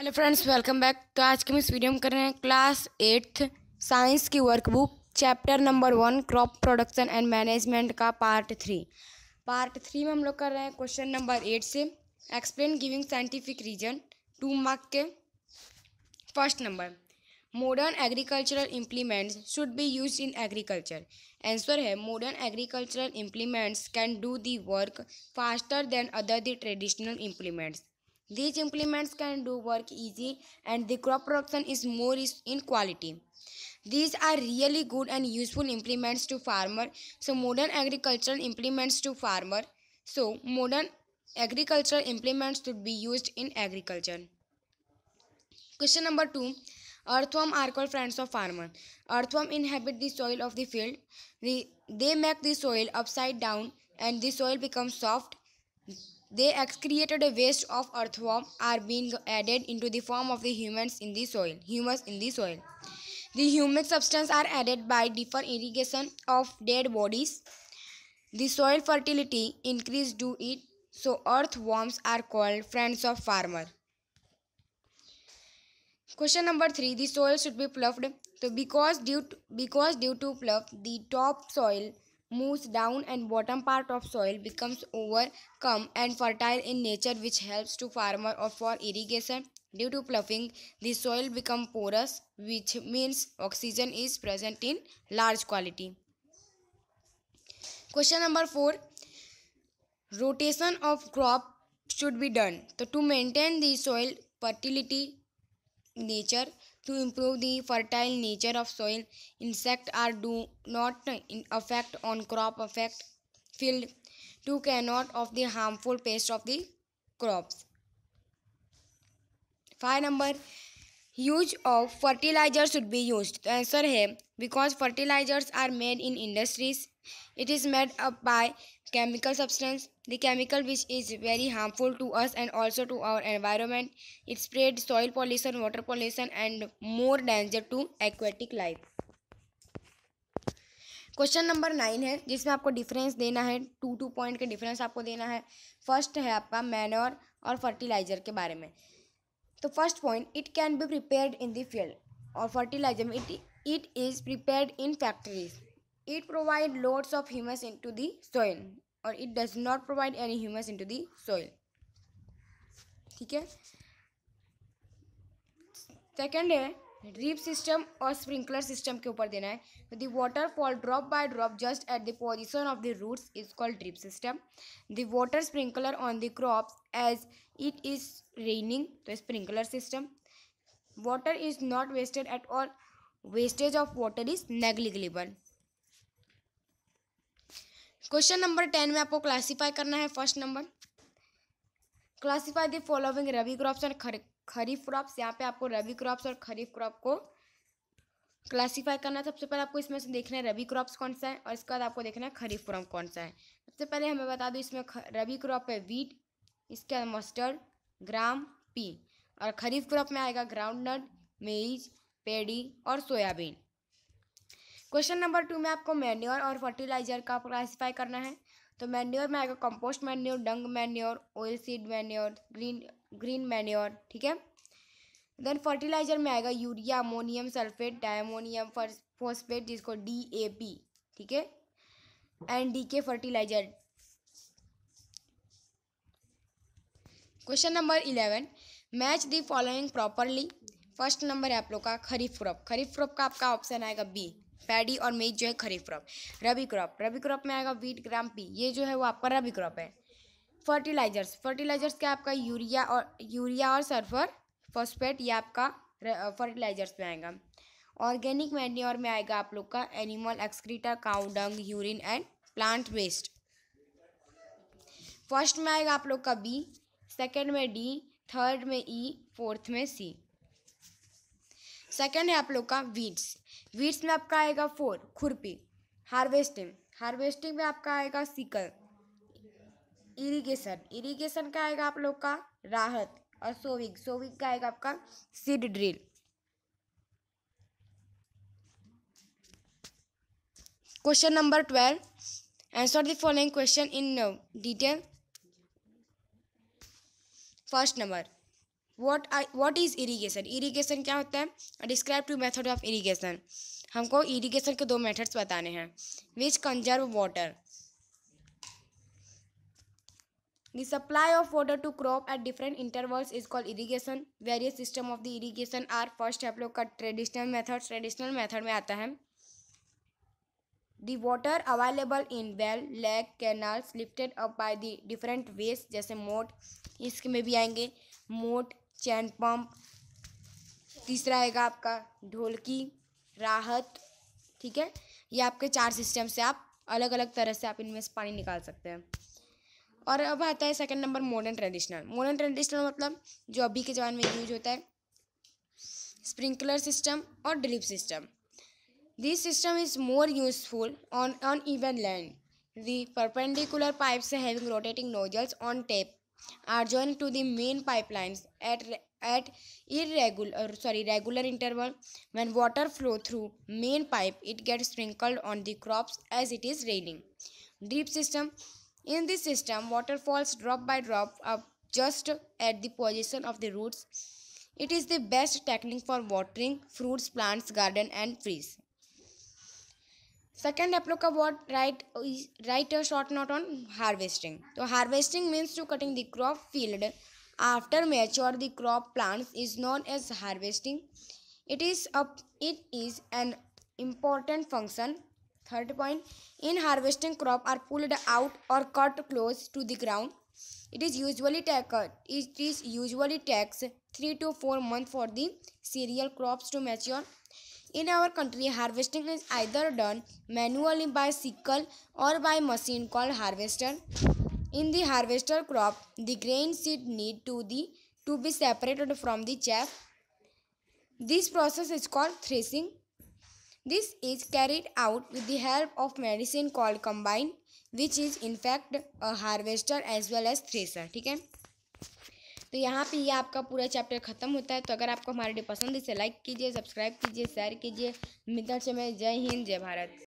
Hello friends welcome back तो आज के हम इस वीडियो में कर रहे हैं क्लास एट्थ साइंस की workbook chapter number one crop production and management का पार्ट थ्री पार्ट थ्री में हम लोग कर रहे हैं क्वेश्चन नंबर एट से explain giving scientific reason two mark के first number modern agricultural implements should be use in agriculture answer है modern agricultural implements can do the work faster than other the traditional implements These implements can do work easy and the crop production is more in quality. These are really good and useful implements to farmer. So modern agricultural implements to farmer. So modern agricultural implements should be used in agriculture. Question number 2. Earthworm are called friends of farmer. Earthworm inhabit the soil of the field. they make the soil upside down and the soil becomes soft they excreted a waste of earthworm are being added into the form of the humans in the soil. Humus in the soil. The humic substance are added by deeper irrigation of dead bodies. The soil fertility increased due it, so earthworms are called friends of farmer. Question number 3 the soil should be ploughed so because due to, because due to plough the top soil moves down and bottom part of soil becomes overcome and fertile in nature which helps to farmer or for irrigation due to ploughing the soil become porous which means oxygen is present in large quality question number 4 rotation of crop should be done so to maintain the soil fertility nature to improve the fertile nature of soil, insect are do not affect on crop affect field to cannot of the harmful pest of the crops. Five number use of fertiliser should be use तो answer है because fertilisers are made in industries it is made up by chemical substance the chemical which is very harmful to us and also to our environment it spread soil pollution water pollution and more danger to aquatic life question number nine है जिसमें आपको difference देना है two two point के difference आपको देना है first है आपका मैनोर और फर्टिलाइजर के बारे में तो first point it can be prepared in the field और fertiliser it it is prepared in factories it provide loads of humus into the soil और it does not provide any humus into the soil ठीक है second है drip system और sprinkler system के ऊपर देना है तो the water fall drop by drop just at the position of the roots is called drip system the water sprinkler on the crop as it is raining तो sprinkler system water is not wasted at all wastage of water is negligible question number ten में आपको classify करना है first number classify the following rabi crops and kharif crops यहाँ पे आपको रबी crops और खरीफ crop को क्लासीफाई करना सबसे पहले आपको इसमें से देखना है रबी क्रॉप्स कौन सा है और इसके बाद आपको देखना है खरीफ क्रॉप कौन सा है सबसे पहले हमें बता दूँ इसमें रबी क्रॉप है वीट इसके बाद मस्टर्ड ग्राम पी और खरीफ क्रॉप में आएगा ग्राउंडनट मेज पेडी और सोयाबीन क्वेश्चन नंबर टू में आपको मैन्योर और फर्टिलाइजर का क्लासीफाई करना है तो मैन्योर में आएगा compost manure dung manure oil seed manure green green manure ठीक है देन फर्टिलाइजर में आएगा urea ammonium sulphate diammonium phosphate जिसको डी ए पी ठीक है एंड डी के fertiliser question number eleven match the following properly first number है आप लोग का खरीफ क्रॉप खरीफ क्रॉप का आपका ऑप्शन आएगा बी पैडी और मेज जो है kharif crop rabi crop rabi crop में आएगा वीट ग्राम पी ये जो है वो आपका रबी क्रॉप है फर्टिलाइजर्स फर्टिलाइजर्स क्या आपका यूरिया और यूरिया और सल्फर फॉस्फेट ये आपका फर्टिलाइजर्स में आएगा ऑर्गेनिक मैन्योर में आएगा आप लोग का animal excreta cowdung urine and plant waste first में आएगा आप लोग का बी सेकेंड में डी थर्ड में ई e, फोर्थ में सी सेकेंड है आप लोग का वीड्स वीट्स में आपका आएगा फोर खुरपी हार्वेस्टिंग हार्वेस्टिंग में आपका आएगा सिकल इरिगेशन इरिगेशन का आएगा आप लोग का राहत और सोविंग सोविंग का आएगा आपका seed drill question number twelve answer the following question in detail first number what I what is irrigation irrigation क्या होता है describe two method of irrigation हमको इरीगेशन के दो मेथड्स बताने हैं which conserve water The supply of water to crop at different intervals is called irrigation. Various system of the irrigation are first आप लोग का traditional method traditional method में आता है The water available in well, lake, canals lifted up by the different ways जैसे मोट इसके में भी आएंगे मोट चैन पम्प तीसरा आएगा आपका ढोलकी राहत ठीक है ये आपके चार सिस्टम से आप अलग अलग तरह से आप इनमें से पानी निकाल सकते हैं और अब आता है second number modern traditional modern traditional मतलब जो अभी के ज़माने में यूज होता है स्प्रिंकलर सिस्टम और drip system this system is more useful on on even land the perpendicular pipes having rotating nozzles on top are joined to the main pipelines at at irregular uh, sorry regular interval when water flow through main pipe it gets sprinkled on the crops as it is raining drip system in this system water falls drop by drop up just at the position of the roots it is the best technique for watering fruits plants garden and trees second आप लोग का word write write a short note on harvesting तो harvesting means to cutting the crop field after mature the crop plants is known as harvesting it is up it is an important function third point in harvesting crop are pulled out or cut close to the ground it is usually take it is usually takes three to four month for cereal crops to mature In our country, harvesting is either done manually by sickle or by machine called harvester. In the harvester crop, the grain seed need to, the, to be separated from the chaff. This process is called threshing. This is carried out with the help of medicine called combine, which is in fact a harvester as well as thresher. ठीक है तो यहाँ पे ये आपका पूरा chapter खत्म होता है तो अगर आपको हमारे वीडियो पसंद है इसे लाइक कीजिए सब्सक्राइब कीजिए शेयर कीजिए मित्र से मैं जय हिंद जय भारत